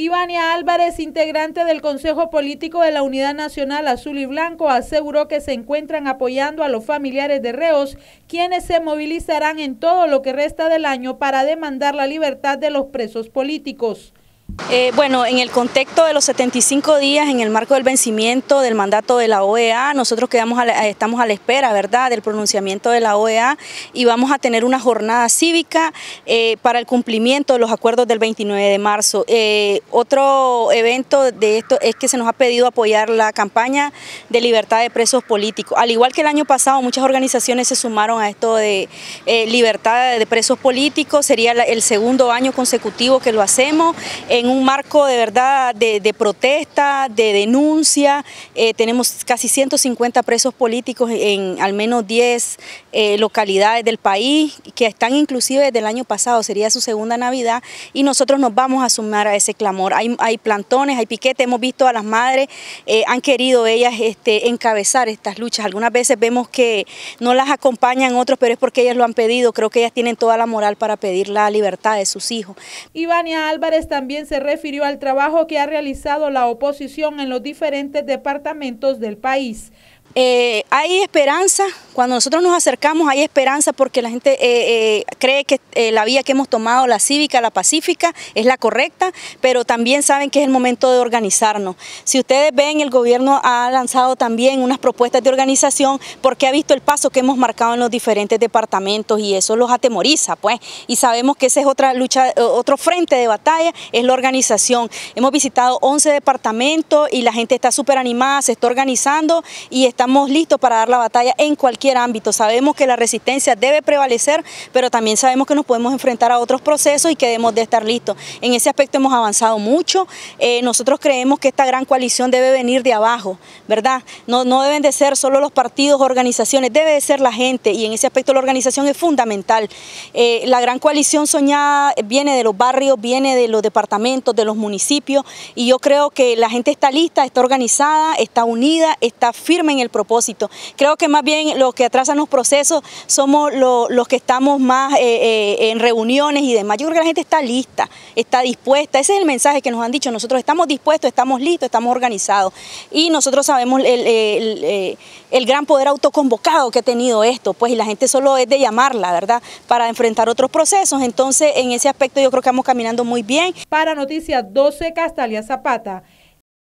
Ivania Álvarez, integrante del Consejo Político de la Unidad Nacional Azul y Blanco, aseguró que se encuentran apoyando a los familiares de reos, quienes se movilizarán en todo lo que resta del año para demandar la libertad de los presos políticos. Eh, bueno, en el contexto de los 75 días, en el marco del vencimiento del mandato de la OEA, nosotros quedamos eh, estamos a la espera, ¿verdad?, del pronunciamiento de la OEA y vamos a tener una jornada cívica eh, para el cumplimiento de los acuerdos del 29 de marzo. otro evento de esto es que se nos ha pedido apoyar la campaña de libertad de presos políticos. Al igual que el año pasado, muchas organizaciones se sumaron a esto de libertad de presos políticos, sería el segundo año consecutivo que lo hacemos en un marco de verdad de, protesta, de denuncia. Eh, tenemos casi 150 presos políticos en al menos 10 eh, localidades del país que están inclusive desde el año pasado, sería su segunda Navidad y nosotros nos vamos a sumar a ese clamor. Hay, plantones, hay piquetes, hemos visto a las madres, eh, han querido ellas este, encabezar estas luchas. Algunas veces vemos que no las acompañan otros, pero es porque ellas lo han pedido. Creo que ellas tienen toda la moral para pedir la libertad de sus hijos. Ivania Álvarez también se refirió al trabajo que ha realizado la oposición en los diferentes departamentos del país. Eh, hay esperanza, cuando nosotros nos acercamos hay esperanza porque la gente eh, eh, cree que la vía que hemos tomado, la cívica, la pacífica, es la correcta, pero también saben que es el momento de organizarnos. Si ustedes ven, el gobierno ha lanzado también unas propuestas de organización porque ha visto el paso que hemos marcado en los diferentes departamentos y eso los atemoriza, pues, y sabemos que esa es otra lucha, otro frente de batalla, es la organización. Hemos visitado 11 departamentos y la gente está súper animada, se está organizando y estamos estamos listos para dar la batalla en cualquier ámbito. Sabemos que la resistencia debe prevalecer, pero también sabemos que nos podemos enfrentar a otros procesos y que debemos de estar listos. En ese aspecto hemos avanzado mucho. Eh, nosotros creemos que esta gran coalición debe venir de abajo, ¿verdad? No, no deben de ser solo los partidos, organizaciones, debe de ser la gente y en ese aspecto la organización es fundamental. Eh, la gran coalición soñada viene de los barrios, viene de los departamentos, de los municipios y yo creo que la gente está lista, está organizada, está unida, está firme en el propósito. Creo que más bien los que atrasan los procesos somos los que estamos más eh, eh, en reuniones y demás. Yo creo que la gente está lista, está dispuesta. Ese es el mensaje que nos han dicho. Nosotros estamos dispuestos, estamos listos, estamos organizados. Y nosotros sabemos el, eh, gran poder autoconvocado que ha tenido esto, pues, la gente solo es de llamarla, ¿verdad?, para enfrentar otros procesos. Entonces, en ese aspecto yo creo que vamos caminando muy bien. Para Noticias 12, Castalia Zapata.